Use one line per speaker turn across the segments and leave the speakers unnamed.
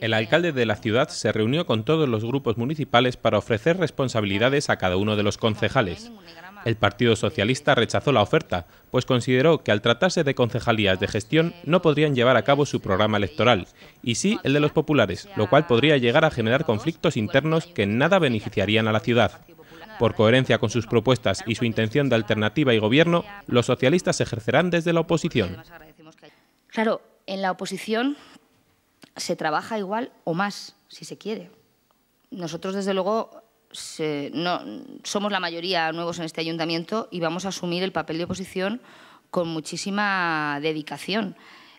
el alcalde de la ciudad se reunió con todos los grupos municipales para ofrecer responsabilidades a cada uno de los concejales. El Partido Socialista rechazó la oferta, pues consideró que al tratarse de concejalías de gestión no podrían llevar a cabo su programa electoral, y sí el de los populares, lo cual podría llegar a generar conflictos internos que nada beneficiarían a la ciudad. Por coherencia con sus propuestas y su intención de alternativa y gobierno, los socialistas ejercerán desde la oposición.
Claro, en la oposición se trabaja igual o más, si se quiere. Nosotros, desde luego, no, somos la mayoría nuevos en este ayuntamiento y vamos a asumir el papel de oposición con muchísima dedicación.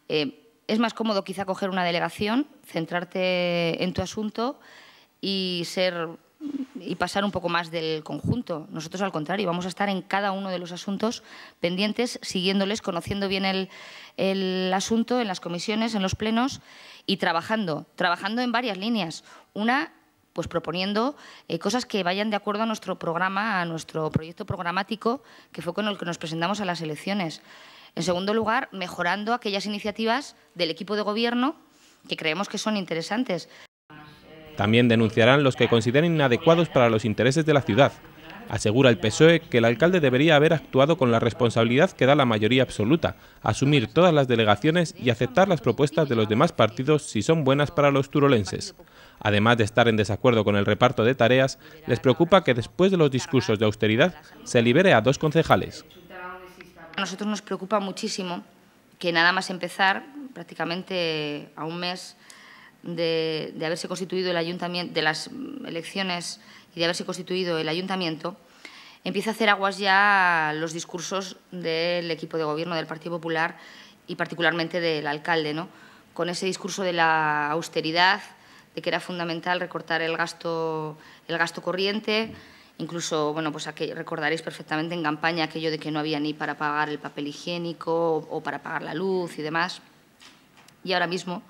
Eh, es más cómodo quizá coger una delegación, centrarte en tu asunto y ser y pasar un poco más del conjunto. Nosotros, al contrario, vamos a estar en cada uno de los asuntos pendientes, siguiéndoles, conociendo bien el, el asunto en las comisiones, en los plenos y trabajando, trabajando en varias líneas. Una, pues proponiendo eh, cosas que vayan de acuerdo a nuestro programa, a nuestro proyecto programático, que fue con el que nos presentamos a las elecciones. En segundo lugar, mejorando aquellas iniciativas del equipo de gobierno que creemos que son interesantes.
También denunciarán los que consideren inadecuados para los intereses de la ciudad. Asegura el PSOE que el alcalde debería haber actuado con la responsabilidad que da la mayoría absoluta, asumir todas las delegaciones y aceptar las propuestas de los demás partidos si son buenas para los turolenses. Además de estar en desacuerdo con el reparto de tareas, les preocupa que después de los discursos de austeridad se libere a dos concejales.
A nosotros nos preocupa muchísimo que nada más empezar, prácticamente a un mes de, haberse constituido el ayuntamiento, de las mm, elecciones y de haberse constituido el ayuntamiento, empieza a hacer aguas ya los discursos del equipo de gobierno del Partido Popular y particularmente del alcalde, ¿no? con ese discurso de la austeridad, de que era fundamental recortar el gasto, el gasto corriente, incluso, bueno, pues recordaréis perfectamente en campaña aquello de que no había ni para pagar el papel higiénico o para pagar la luz y demás. Y ahora mismo,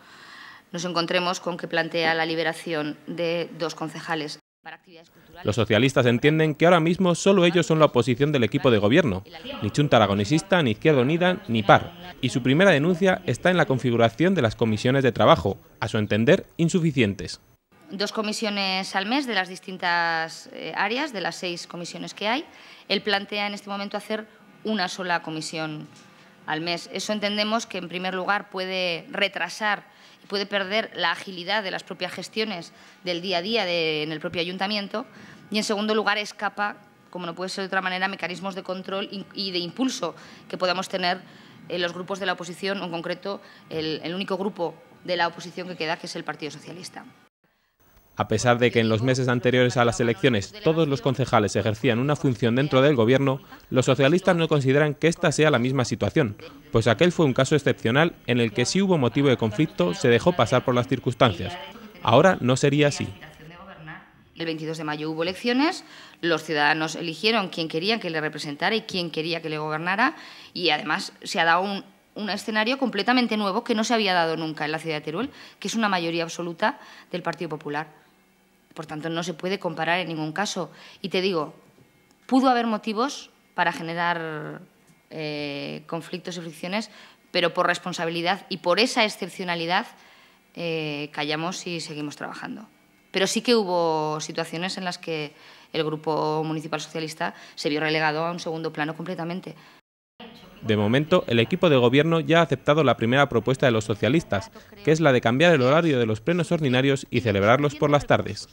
nos encontremos con que plantea la liberación de dos concejales.
Los socialistas entienden que ahora mismo solo ellos son la oposición del equipo de gobierno, ni Chunta Aragonesista, ni Izquierda Unida, ni PAR, y su primera denuncia está en la configuración de las comisiones de trabajo, a su entender insuficientes.
Dos comisiones al mes de las distintas eh, áreas, de las seis comisiones que hay. Él plantea en este momento hacer una sola comisión al mes. Eso entendemos que, en primer lugar, puede retrasar puede perder la agilidad de las propias gestiones del día a día en el propio ayuntamiento y, en segundo lugar, escapa, como no puede ser de otra manera, mecanismos de control y de impulso que podamos tener en los grupos de la oposición, en concreto el único grupo de la oposición que queda, que es el Partido Socialista.
A pesar de que en los meses anteriores a las elecciones todos los concejales ejercían una función dentro del gobierno, los socialistas no consideran que esta sea la misma situación, pues aquel fue un caso excepcional en el que si hubo motivo de conflicto se dejó pasar por las circunstancias. Ahora no sería así.
El 22 de mayo hubo elecciones, los ciudadanos eligieron quién querían que le representara y quién quería que le gobernara y además se ha dado un, un escenario completamente nuevo que no se había dado nunca en la ciudad de Teruel, que es una mayoría absoluta del Partido Popular. Por tanto, no se puede comparar en ningún caso. Y te digo, pudo haber motivos para generar eh, conflictos y fricciones, pero por responsabilidad y por esa excepcionalidad eh, callamos y seguimos trabajando. Pero sí que hubo situaciones en las que el Grupo Municipal Socialista se vio relegado a un segundo plano completamente.
De momento, el equipo de gobierno ya ha aceptado la primera propuesta de los socialistas, que es la de cambiar el horario de los plenos ordinarios y celebrarlos por las tardes.